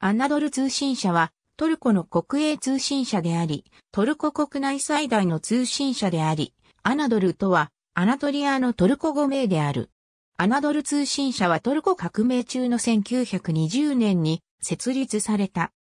アナドル通信社はトルコの国営通信社であり、トルコ国内最大の通信社であり、アナドルとはアナトリアのトルコ語名である。アナドル通信社はトルコ革命中の1920年に設立された。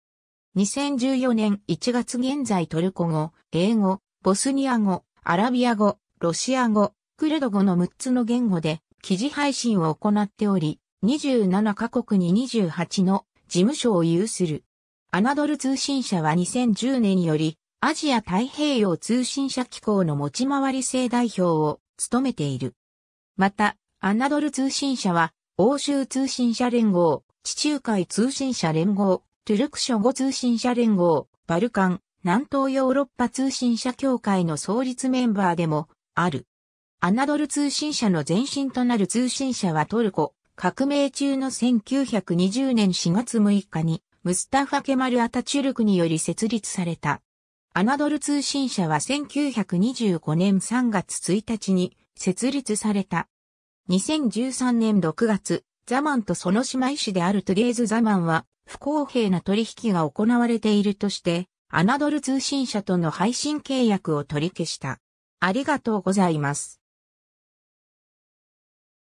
2014年1月現在トルコ語、英語、ボスニア語、アラビア語、ロシア語、クルド語の6つの言語で記事配信を行っており、27カ国に28の事務所を有する。アナドル通信社は2010年より、アジア太平洋通信社機構の持ち回り制代表を務めている。また、アナドル通信社は、欧州通信社連合、地中海通信社連合、トゥルクショ語通信社連合、バルカン、南東ヨーロッパ通信社協会の創立メンバーでもある。アナドル通信社の前身となる通信社はトルコ、革命中の1920年4月6日に、ムスタファ・ケマル・アタチュルクにより設立された。アナドル通信社は1925年3月1日に設立された。2013年6月、ザマンとその姉妹市であるトゥデイズ・ザマンは、不公平な取引が行われているとして、アナドル通信社との配信契約を取り消した。ありがとうございます。